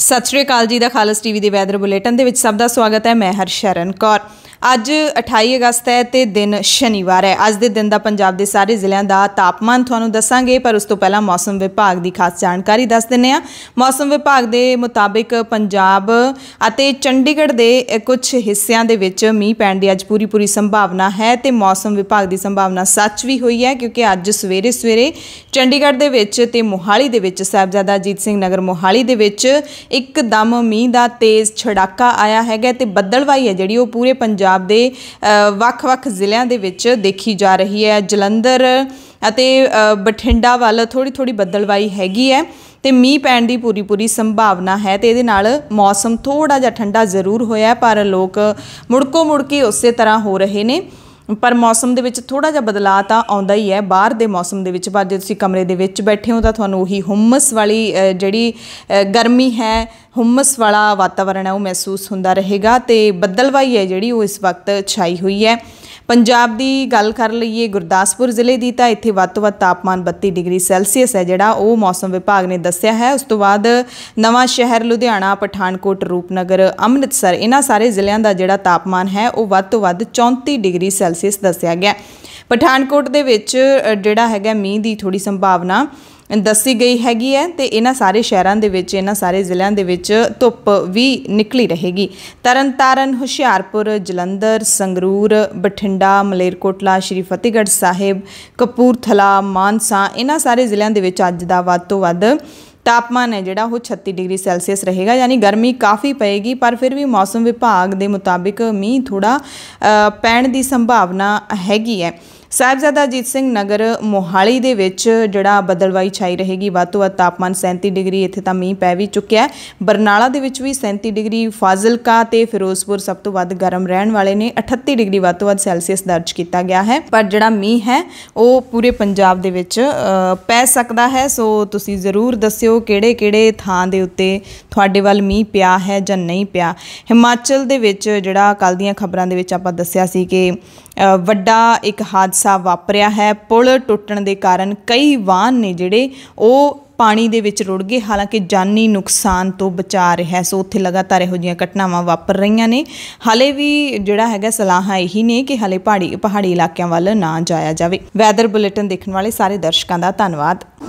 ਸਤਿ ਸ਼੍ਰੀ ਅਕਾਲ ਜੀ ਦਾ ਖਾਲਸ ਟੀਵੀ ਦੇ ਵੈਦਰ ਬੁਲੇਟਿਨ ਦੇ ਵਿੱਚ ਸਭ ਦਾ ਸਵਾਗਤ ਹੈ ਮੈਂ ਹਰਸ਼ਰਨ ਕੌਰ ਅੱਜ 28 ਅਗਸਤ ਹੈ ਤੇ ਦਿਨ ਸ਼ਨੀਵਾਰ ਹੈ ਅੱਜ ਦੇ ਦਿਨ ਦਾ ਪੰਜਾਬ ਦੇ ਸਾਰੇ ਜ਼ਿਲ੍ਹਿਆਂ ਦਾ ਤਾਪਮਾਨ ਤੁਹਾਨੂੰ ਦੱਸਾਂਗੇ ਪਰ ਉਸ ਤੋਂ ਪਹਿਲਾਂ ਮੌਸਮ ਵਿਭਾਗ ਦੀ ਖਾਸ ਜਾਣਕਾਰੀ ਦੱਸ ਦਿੰਨੇ ਆ ਮੌਸਮ ਵਿਭਾਗ ਦੇ ਮੁਤਾਬਿਕ ਪੰਜਾਬ ਅਤੇ ਚੰਡੀਗੜ੍ਹ ਦੇ ਕੁਝ ਹਿੱਸਿਆਂ ਦੇ ਵਿੱਚ ਮੀਂਹ ਪੈਣ ਦੀ ਅੱਜ ਪੂਰੀ ਪੂਰੀ ਸੰਭਾਵਨਾ ਹੈ ਤੇ ਮੌਸਮ ਵਿਭਾਗ ਦੀ ਸੰਭਾਵਨਾ ਸੱਚ ਵੀ ਹੋਈ ਹੈ ਕਿਉਂਕਿ ਅੱਜ ਸਵੇਰੇ ਸਵੇਰੇ ਚੰਡੀਗੜ੍ਹ ਦੇ ਵਿੱਚ ਤੇ ਮੋਹਾਲੀ ਦੇ ਵਿੱਚ ਸਹਿਬਜ਼ਾਦਾ ਅਜੀਤ ਸਿੰਘ ਨਗਰ ਮੋਹਾਲੀ ਦੇ ਵਿੱਚ ਇੱਕਦਮ ਮੀਂਹ ਦਾ ਤੇਜ਼ ਛੜਾਕਾ ਆਇਆ ਹੈਗਾ ਤੇ ਬੱਦਲਵਾਈ ਹੈ ਜਿਹੜੀ ਉਹ ਪੂਰੇ ਪੰਜਾਬ ਪੰਜਾਬ ਦੇ ਵੱਖ-ਵੱਖ ਜ਼ਿਲ੍ਹਿਆਂ ਦੇ ਵਿੱਚ ਦੇਖੀ ਜਾ ਰਹੀ ਹੈ ਜਲੰਧਰ ਅਤੇ ਬਠਿੰਡਾ ਵੱਲ ਥੋੜੀ ਥੋੜੀ ਬੱਦਲਵਾਈ ਹੈਗੀ ਹੈ ਤੇ ਮੀਂਹ ਪੈਣ ਦੀ ਪੂਰੀ ਪੂਰੀ ਸੰਭਾਵਨਾ ਹੈ ਤੇ ਇਹਦੇ ਨਾਲ ਮੌਸਮ ਥੋੜਾ ਜਿਹਾ ਠੰਡਾ ਜ਼ਰੂਰ ਹੋਇਆ ਪਰ ਲੋਕ ਮੁੜਕੋ ਮੁੜਕੀ ਉਸੇ ਤਰ੍ਹਾਂ ਹੋ ਰਹੇ ਨੇ ਪਰ ਮੌਸਮ ਦੇ ਵਿੱਚ ਥੋੜਾ ਜਿਹਾ ਬਦਲਾਅ ਤਾਂ ਆਉਂਦਾ ਹੀ ਹੈ ਬਾਹਰ ਦੇ ਮੌਸਮ ਦੇ ਵਿੱਚ ਪਰ ਜੇ ਤੁਸੀਂ ਕਮਰੇ ਦੇ ਵਿੱਚ ਬੈਠੇ ਹੋ ਤਾਂ ਤੁਹਾਨੂੰ ਉਹੀ ਹੁਮਸ ਵਾਲੀ ਜਿਹੜੀ ਗਰਮੀ ਹੈ ਹੁਮਸ ਵਾਲਾ ਵਾਤਾਵਰਣ ਹੈ ਉਹ ਮਹਿਸੂਸ ਹੁੰਦਾ ਰਹੇਗਾ ਤੇ ਬੱਦਲਵਾਈ ਹੈ ਜਿਹੜੀ ਉਹ ਇਸ ਵਕਤ ਛਾਈ ਹੋਈ ਹੈ ਪੰਜਾਬ ਦੀ ਗੱਲ ਕਰ ਲਈਏ ਗੁਰਦਾਸਪੁਰ ਜ਼ਿਲ੍ਹੇ ਦੀ ਤਾਂ ਇੱਥੇ ਵੱਧ ਤੋਂ ਵੱਧ ਤਾਪਮਾਨ 32 ਡਿਗਰੀ ਸੈਲਸੀਅਸ ਹੈ ਜਿਹੜਾ ਉਹ ਮੌਸਮ ਵਿਭਾਗ ਨੇ ਦੱਸਿਆ ਹੈ ਉਸ ਤੋਂ ਬਾਅਦ ਨਵਾਂ ਸ਼ਹਿਰ ਲੁਧਿਆਣਾ ਪਠਾਨਕੋਟ ਰੂਪਨਗਰ ਅੰਮ੍ਰਿਤਸਰ ਇਹਨਾਂ ਸਾਰੇ ਜ਼ਿਲ੍ਹਿਆਂ ਦਾ ਜਿਹੜਾ ਤਾਪਮਾਨ ਹੈ ਉਹ ਵੱਧ ਤੋਂ ਵੱਧ 34 ਡਿਗਰੀ ਸੈਲਸੀਅਸ ਦੱਸਿਆ ਗਿਆ ਪਠਾਨਕੋਟ ਦੇ ਵਿੱਚ ਜਿਹੜਾ ਹੈਗਾ ਮੀਂਹ ਦੀ ਥੋੜੀ ਸੰਭਾਵਨਾ ਦੱਸੀ ਗਈ ਹੈਗੀ ਹੈ ਤੇ ਇਹਨਾਂ ਸਾਰੇ ਸ਼ਹਿਰਾਂ ਦੇ ਵਿੱਚ ਇਹਨਾਂ ਸਾਰੇ ਜ਼ਿਲ੍ਹਿਆਂ ਦੇ ਵਿੱਚ ਧੁੱਪ ਵੀ ਨਿਕਲੀ ਰਹੇਗੀ ਤਰਨਤਾਰਨ ਹੁਸ਼ਿਆਰਪੁਰ ਜਲੰਧਰ ਸੰਗਰੂਰ ਬਠਿੰਡਾ ਮਲੇਰਕੋਟਲਾ ਸ਼੍ਰੀ ਫਤਿਹਗੜ੍ਹ ਸਾਹਿਬ ਕਪੂਰਥਲਾ ਮਾਨਸਾ ਇਹਨਾਂ ਸਾਰੇ ਜ਼ਿਲ੍ਹਿਆਂ ਦੇ ਵਿੱਚ ਅੱਜ ਦਾ ਵੱਧ ਤੋਂ ਵੱਧ ਤਾਪਮਾਨ ਹੈ ਜਿਹੜਾ ਉਹ 36 ਡਿਗਰੀ ਸੈਲਸੀਅਸ ਰਹੇਗਾ ਯਾਨੀ ਗਰਮੀ ਕਾਫੀ ਪਏਗੀ ਪਰ ਫਿਰ ਵੀ ਮੌਸਮ ਵਿਭਾਗ ਦੇ ਮੁਤਾਬਿਕ ਮੀਂਹ ਥੋੜਾ ਪੈਣ ਦੀ ਸੰਭਾਵਨਾ ਹੈਗੀ ਹੈ ਸਾਹਿਬਜ਼ਾਦਾ ਅਜੀਤ ਸਿੰਘ ਨਗਰ ਮੋਹਾਲੀ ਦੇ ਵਿੱਚ ਜਿਹੜਾ ਬਦਲਵਾਈ ਛਾਈ ਰਹੇਗੀ ਵੱਧ ਤੋਂ ਵੱਧ ਤਾਪਮਾਨ 37 ਡਿਗਰੀ ਇੱਥੇ ਤਾਂ ਮੀਂਹ ਪੈ ਵੀ ਚੁੱਕਿਆ ਬਰਨਾਲਾ ਦੇ ਵਿੱਚ ਵੀ 37 ਡਿਗਰੀ ਫਾਜ਼ਿਲਕਾ ਤੇ ਫਿਰੋਜ਼ਪੁਰ ਸਭ ਤੋਂ ਵੱਧ ਗਰਮ ਰਹਿਣ ਵਾਲੇ ਨੇ 38 ਡਿਗਰੀ ਵੱਧ ਤੋਂ ਵੱਧ ਸੈਲਸੀਅਸ ਦਰਜ ਕੀਤਾ ਗਿਆ ਹੈ ਪਰ ਜਿਹੜਾ ਮੀਂਹ ਹੈ ਉਹ ਪੂਰੇ ਪੰਜਾਬ ਦੇ ਵਿੱਚ ਪੈ ਸਕਦਾ ਹੈ ਸੋ ਤੁਸੀਂ ਜ਼ਰੂਰ ਦੱਸਿਓ ਕਿਹੜੇ-ਕਿਹੜੇ ਥਾਂ ਦੇ ਉੱਤੇ ਤੁਹਾਡੇ ਵੱਲ ਮੀਂਹ ਪਿਆ ਹੈ ਜਾਂ ਨਹੀਂ ਪਿਆ ਹਿਮਾਚਲ ਦੇ ਵਿੱਚ ਜਿਹੜਾ ਕੱਲ ਦੀਆਂ ਖਬਰਾਂ ਦੇ ਵਿੱਚ ਆਪਾਂ ਦੱਸਿਆ ਸੀ ਕਿ ਵੱਡਾ ਇੱਕ ਹਾਦਸਾ ਹਾਦਸਾ ਵਾਪਰਿਆ ਹੈ ਪੁਲ ਟੁੱਟਣ ਦੇ ਕਾਰਨ ਕਈ ਵਾਹਨ ਨੇ ਜਿਹੜੇ ਉਹ ਪਾਣੀ ਦੇ ਵਿੱਚ ਰੁੜ ਗਏ ਹਾਲਾਂਕਿ ਜਾਨੀ ਨੁਕਸਾਨ ਤੋਂ ਬਚਾ ਰਿਹਾ ਸੋ ਉੱਥੇ ਲਗਾਤਾਰ ਇਹੋ ਜੀਆਂ ਘਟਨਾਵਾਂ ਵਾਪਰ ਰਹੀਆਂ ਨੇ ਹਾਲੇ ਵੀ ਜਿਹੜਾ ਹੈਗਾ ਸਲਾਹਾਂ ਇਹੀ ਨੇ ਕਿ ਹਾਲੇ ਪਹਾੜੀ ਪਹਾੜੀ ਇਲਾਕਿਆਂ ਵੱਲ ਨਾ ਜਾਇਆ ਜਾਵੇ ਵੈਦਰ ਬੁਲੇਟਿਨ ਦੇਖਣ ਵਾਲੇ ਸਾਰੇ ਦਰਸ਼ਕਾਂ ਦਾ ਧੰਨਵਾਦ